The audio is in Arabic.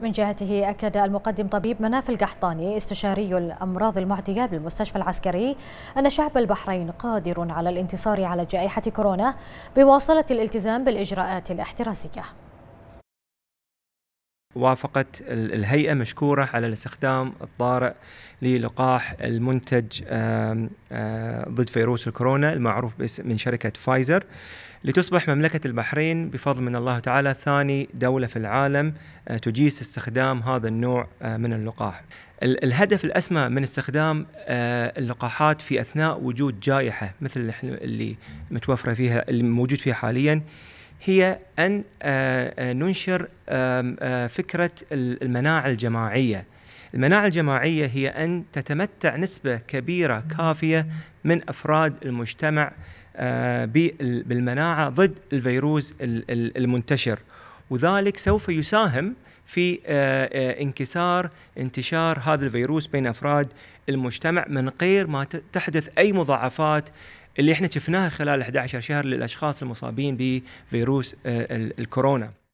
من جهته أكد المقدم طبيب مناف القحطاني استشاري الأمراض المعدية بالمستشفى العسكري أن شعب البحرين قادر على الانتصار على جائحة كورونا بمواصلة الالتزام بالإجراءات الاحترازية وافقت الهيئة مشكورة على الاستخدام الطارئ للقاح المنتج ضد فيروس الكورونا المعروف باسم من شركة فايزر لتصبح مملكة البحرين بفضل من الله تعالى ثاني دولة في العالم تجيز استخدام هذا النوع من اللقاح. الهدف الأسمى من استخدام اللقاحات في أثناء وجود جائحة مثل اللي متوفرة فيها اللي موجود فيها حاليا هي ان آه، آه، ننشر آه، فكره المناعه الجماعيه. المناعه الجماعيه هي ان تتمتع نسبه كبيره كافيه من افراد المجتمع بالمناعه ضد الفيروس المنتشر وذلك سوف يساهم في انكسار انتشار هذا الفيروس بين افراد المجتمع من غير ما تحدث اي مضاعفات اللي احنا شفناها خلال 11 شهر للاشخاص المصابين بفيروس آه، الكورونا